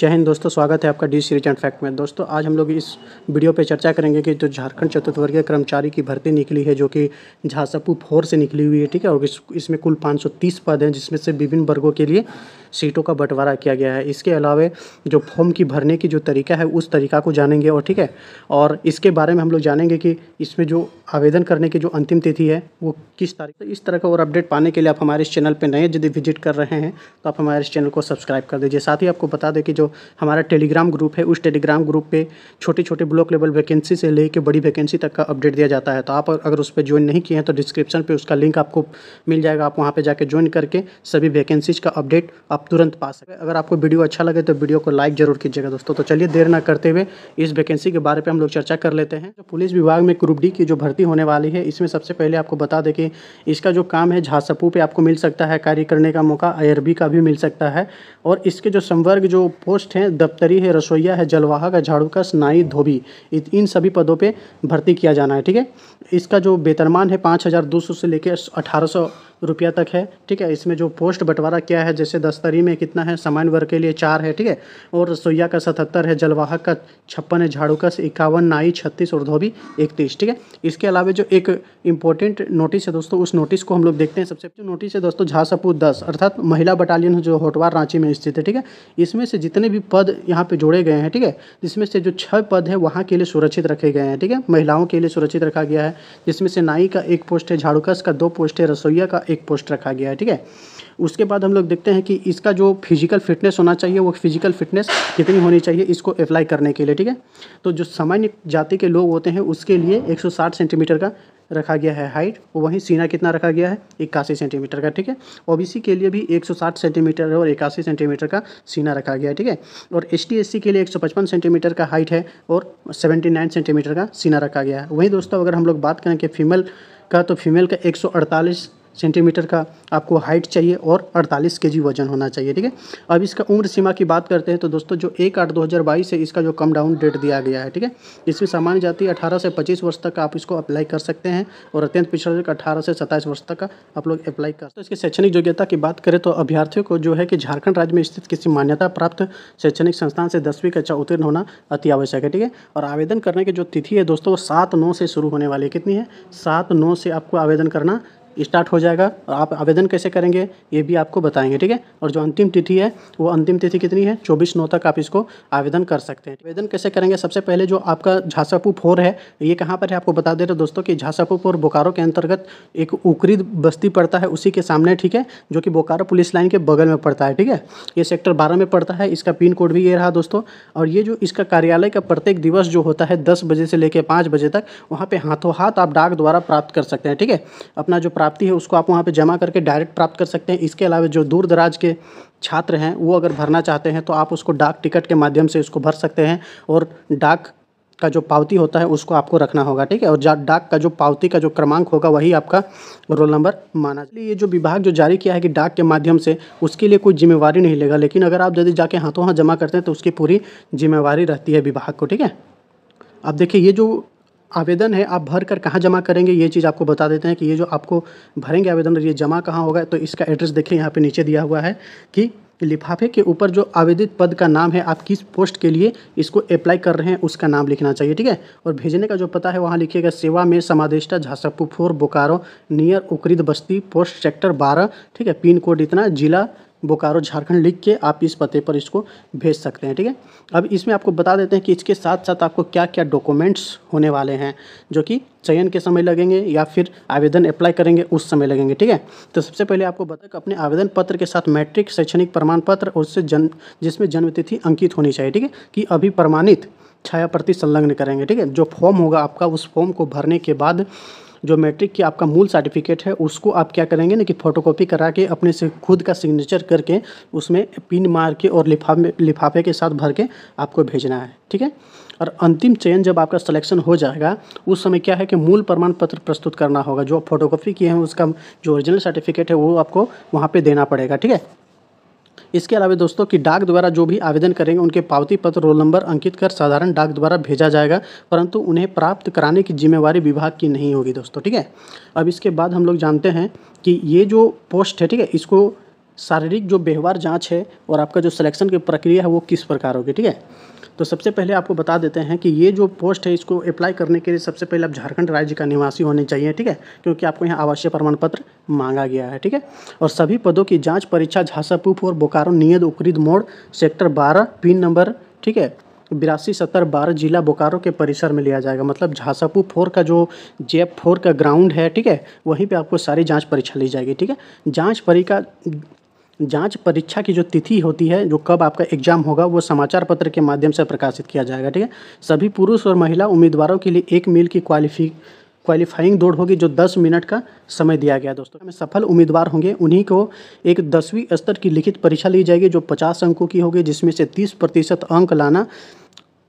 जय हिंद दोस्तों स्वागत है आपका डी सी एंड फैक्ट में दोस्तों आज हम लोग इस वीडियो पर चर्चा करेंगे कि जो झारखंड चतुर्थवर्गीय कर्मचारी की भर्ती निकली है जो कि झासपू फोर से निकली हुई है ठीक है और इसमें कुल 530 पद हैं जिसमें से विभिन्न वर्गों के लिए सीटों का बंटवारा किया गया है इसके अलावा जो फॉर्म की भरने की जो तरीका है उस तरीका को जानेंगे और ठीक है और इसके बारे में हम लोग जानेंगे कि इसमें जो आवेदन करने की जो अंतिम तिथि है वो किस तारीख इस तरह का और अपडेट पाने के लिए आप हमारे इस चैनल पर नए यदि विजिट कर रहे हैं तो आप हमारे इस चैनल को सब्सक्राइब कर दीजिए साथ ही आपको बता दें कि जो हमारा टेलीग्राम ग्रुप है उस टेलीग्राम ग्रुप पर छोटे छोटे ब्लॉक लेवल वैकेंसी से लेकर बड़ी वैकेंसी तक का अपडेट दिया जाता है तो आप अगर उस पर ज्वाइन नहीं किए हैं तो डिस्क्रिप्शन पर उसका लिंक आपको मिल जाएगा आप वहाँ पर जाकर ज्वाइन करके सभी वैकेंसीज का अपडेट आप आप तुरंत पा सकते अगर आपको वीडियो अच्छा लगे तो वीडियो को लाइक जरूर कीजिएगा दोस्तों तो चलिए देर ना करते हुए इस वैकेंसी के बारे पर हम लोग चर्चा कर लेते हैं पुलिस विभाग में ग्रुप डी की जो भर्ती होने वाली है इसमें सबसे पहले आपको बता दें कि इसका जो काम है झांसपू पर आपको मिल सकता है कार्य करने का मौका आई का भी मिल सकता है और इसके जो संवर्ग जो पोस्ट हैं दफ्तरी है रसोईया है जलवाहक है का स्नाई धोबी इन सभी पदों पर भर्ती किया जाना है ठीक है इसका जो बेतरमान है पाँच से लेकर अठारह रुपया तक है ठीक है इसमें जो पोस्ट बंटवारा किया है जैसे दस्तरी में कितना है सामान्य वर्ग के लिए चार है ठीक है और रसोईया का सतहत्तर है जलवाहक का छप्पन है झाड़ू का इक्यावन नाई छत्तीस और धोबी इकतीस ठीक है इसके अलावा जो एक इंपॉर्टेंट नोटिस है दोस्तों उस नोटिस को हम लोग देखते हैं सबसे जो नोटिस है दोस्तों झा दस अर्थात महिला बटालियन जो होटवार रांची में स्थित है ठीक है इसमें से जितने भी पद यहाँ पे जोड़े गए हैं ठीक है जिसमें से जो छः पद है वहाँ के लिए सुरक्षित रखे गए हैं ठीक है महिलाओं के लिए सुरक्षित रखा गया है जिसमें से नाई का एक पोस्ट है झाड़ूकस का दो पोस्ट है रसोईया का एक पोस्ट रखा गया है ठीक है उसके बाद हम लोग देखते हैं कि इसका जो फिजिकल फिटनेस होना चाहिए वो फिजिकल फिटनेस कितनी होनी चाहिए इसको अप्लाई करने के लिए ठीक है तो जो सामान्य जाति के लोग होते हैं उसके लिए 160 सेंटीमीटर का रखा गया है हाइट वहीं सीना कितना रखा गया है इक्यासी सेंटीमीटर का ठीक है ओबीसी के लिए भी 160 सेंटीमीटर और इक्यासी सेंटीमीटर का सीना रखा गया है ठीक है और एस टी के लिए 155 सेंटीमीटर का हाइट है और 79 सेंटीमीटर का सीना रखा गया है वहीं दोस्तों अगर हम लोग बात करें कि फीमेल का तो फीमेल का सेंटीमीटर का आपको हाइट चाहिए और 48 के वजन होना चाहिए ठीक है अब इसका उम्र सीमा की बात करते हैं तो दोस्तों जो एक आठ दो हज़ार बाईस है इसका जो कम डाउन डेट दिया गया है ठीक है इसमें सामान्य जाति अठारह से पच्चीस वर्ष तक आप इसको अप्लाई कर सकते हैं और अत्यंत पिछड़ा वर्ग अठारह से सत्ताईस वर्ष तक आप लोग अप्लाई कर सकते तो इसकी शैक्षणिक योग्यता की बात करें तो अभ्यर्थियों को जो है कि झारखंड राज्य में स्थित किसी मान्यता प्राप्त शैक्षणिक संस्थान से दसवीं कक्षा उत्तीर्ण होना अति आवश्यक है ठीक है और आवेदन करने की जो तिथि है दोस्तों वो सात नौ से शुरू होने वाली कितनी है सात नौ से आपको आवेदन करना स्टार्ट हो जाएगा और आप आवेदन कैसे करेंगे ये भी आपको बताएंगे ठीक है और जो अंतिम तिथि है वो अंतिम तिथि कितनी है चौबीस नौ तक आप इसको आवेदन कर सकते हैं आवेदन कैसे करेंगे सबसे पहले जो आपका झांसापू फोर है ये कहाँ पर है आपको बता दे रहे दोस्तों कि झांसापू फोर बोकारो के अंतर्गत एक उकरी बस्ती पड़ता है उसी के सामने ठीक है जो कि बोकारो पुलिस लाइन के बगल में पड़ता है ठीक है ये सेक्टर बारह में पड़ता है इसका पिन कोड भी ये रहा दोस्तों और ये जो इसका कार्यालय का प्रत्येक दिवस जो होता है दस बजे से लेकर पाँच बजे तक वहाँ पर हाथों हाथ आप डाक द्वारा प्राप्त कर सकते हैं ठीक है अपना जो प्राप्ति है उसको आप वहाँ पर जमा करके डायरेक्ट प्राप्त कर सकते हैं इसके अलावा जो दूर दराज के छात्र हैं वो अगर भरना चाहते हैं तो आप उसको डाक टिकट के माध्यम से उसको भर सकते हैं और डाक का जो पावती होता है उसको आपको रखना होगा ठीक है और डाक का जो पावती का जो क्रमांक होगा वही आपका रोल नंबर माना जाए ये जो विभाग जो जारी किया है कि डाक के माध्यम से उसके लिए कोई जिम्मेवारी नहीं लेगा लेकिन अगर आप यदि जाके हाथों हाथ जमा करते हैं तो उसकी पूरी जिम्मेवारी रहती है विभाग को ठीक है अब देखिए ये जो आवेदन है आप भर कर कहाँ जमा करेंगे ये चीज़ आपको बता देते हैं कि ये जो आपको भरेंगे आवेदन ये जमा कहाँ होगा तो इसका एड्रेस देखिए यहाँ पे नीचे दिया हुआ है कि लिफाफे के ऊपर जो आवेदित पद का नाम है आप किस पोस्ट के लिए इसको अप्लाई कर रहे हैं उसका नाम लिखना चाहिए ठीक है और भेजने का जो पता है वहाँ लिखिएगा सेवा में समादेष्टा झासापू फोर बोकारो नियर उकरीद बस्ती पोस्ट सेक्टर बारह ठीक है पिन कोड इतना जिला बोकारो झारखंड लिख के आप इस पते पर इसको भेज सकते हैं ठीक है अब इसमें आपको बता देते हैं कि इसके साथ साथ आपको क्या क्या डॉक्यूमेंट्स होने वाले हैं जो कि चयन के समय लगेंगे या फिर आवेदन अप्लाई करेंगे उस समय लगेंगे ठीक है तो सबसे पहले आपको बता अपने आवेदन पत्र के साथ मैट्रिक शैक्षणिक प्रमाण पत्र और उससे जन्म जिसमें जन्मतिथि अंकित होनी चाहिए ठीक है कि अभी प्रमाणित छाया प्रति संलग्न करेंगे ठीक है जो फॉर्म होगा आपका उस फॉर्म को भरने के बाद जो मैट्रिक की आपका मूल सर्टिफिकेट है उसको आप क्या करेंगे ना कि फोटोकॉपी करा के अपने से खुद का सिग्नेचर करके उसमें पिन मार के और लिफाफे लिफाफे के साथ भर के आपको भेजना है ठीक है और अंतिम चयन जब आपका सिलेक्शन हो जाएगा उस समय क्या है कि मूल प्रमाण पत्र प्रस्तुत करना होगा जो फोटोकॉपी किए हैं उसका जो ओरिजिनल सर्टिफिकेट है वो आपको वहाँ पर देना पड़ेगा ठीक है इसके अलावा दोस्तों कि डाक द्वारा जो भी आवेदन करेंगे उनके पावती पत्र रोल नंबर अंकित कर साधारण डाक द्वारा भेजा जाएगा परंतु उन्हें प्राप्त कराने की जिम्मेवारी विभाग की नहीं होगी दोस्तों ठीक है अब इसके बाद हम लोग जानते हैं कि ये जो पोस्ट है ठीक है इसको शारीरिक जो व्यवहार जाँच है और आपका जो सिलेक्शन की प्रक्रिया है वो किस प्रकार होगी ठीक है तो सबसे पहले आपको बता देते हैं कि ये जो पोस्ट है इसको अप्लाई करने के लिए सबसे पहले आप झारखंड राज्य का निवासी होने चाहिए ठीक है क्योंकि आपको यहाँ आवासीय प्रमाण पत्र मांगा गया है ठीक है और सभी पदों की जाँच परीक्षा झांसापूफ और बोकारो नियत उकरीद मोड़ सेक्टर बारह पिन नंबर ठीक है बिरासी सत्तर बारह जिला बोकारो के परिसर में लिया जाएगा मतलब झांसापू फोर का जो जे फोर का ग्राउंड है ठीक है वहीं पे आपको सारी जांच परीक्षा ली जाएगी ठीक है जांच परीक्षा जांच परीक्षा की जो तिथि होती है जो कब आपका एग्जाम होगा वो समाचार पत्र के माध्यम से प्रकाशित किया जाएगा ठीक है सभी पुरुष और महिला उम्मीदवारों के लिए एक मील की क्वालिफी क्वालिफाइंग दौड़ होगी जो 10 मिनट का समय दिया गया दोस्तों में सफल उम्मीदवार होंगे उन्हीं को एक दसवीं स्तर की लिखित परीक्षा ली जाएगी जो 50 अंकों की होगी जिसमें से 30 प्रतिशत अंक लाना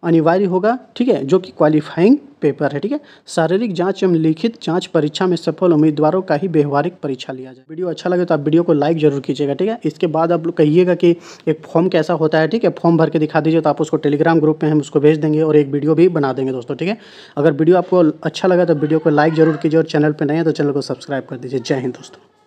अनिवार्य होगा ठीक है जो कि क्वालिफाइंग पेपर है ठीक है शारीरिक जांच एवं लिखित जांच परीक्षा में सफल उम्मीदवारों का ही व्यवहारिक परीक्षा लिया जाए वीडियो अच्छा लगे तो आप वीडियो को लाइक जरूर कीजिएगा ठीक है इसके बाद आप लोग कहिएगा कि एक फॉर्म कैसा होता है ठीक है फॉर्म भर के दिखा दीजिए तो आप उसको टेलीग्राम ग्रुप में हम उसको भेज देंगे और एक वीडियो भी बना देंगे दोस्तों ठीक है अगर वीडियो आपको अच्छा लगा तो वीडियो को लाइक जरूर कीजिए और चैनल पर नए तो चैनल को सब्सक्राइब कर दीजिए जय हिंद दोस्तों